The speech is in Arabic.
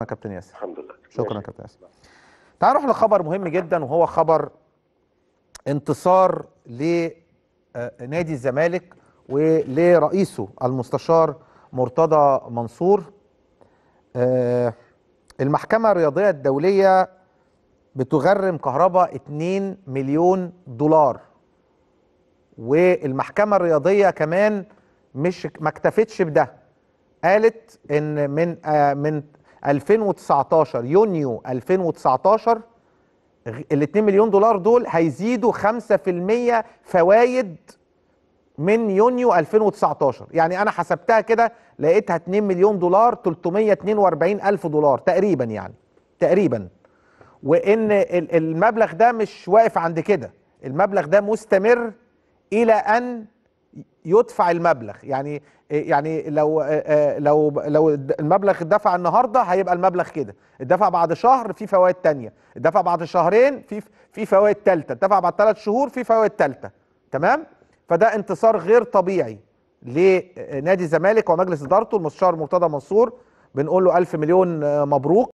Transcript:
يا كابتن ياسر الحمد لله شكرا يا كابتن ياسر تعال نروح لخبر مهم جدا وهو خبر انتصار لنادي آه، الزمالك ولرئيسه المستشار مرتضى منصور آه، المحكمة الرياضية الدولية بتغرم كهرباء 2 مليون دولار والمحكمة الرياضية كمان مش ما اكتفتش بده قالت ان من آه، من 2019 يونيو 2019 ال 2 مليون دولار دول هيزيدوا 5% فوائد من يونيو 2019 يعني انا حسبتها كده لقيتها 2 مليون دولار 342 الف دولار تقريبا يعني تقريبا وان المبلغ ده مش واقف عند كده المبلغ ده مستمر الى ان يدفع المبلغ يعني يعني لو لو لو المبلغ اتدفع النهارده هيبقى المبلغ كده اتدفع بعد شهر في فوائد تانية اتدفع بعد شهرين في في فوائد ثالثه اتدفع بعد ثلاث شهور في فوائد ثالثه تمام فده انتصار غير طبيعي لنادي الزمالك ومجلس ادارته المستشار مرتضى منصور بنقول له الف مليون مبروك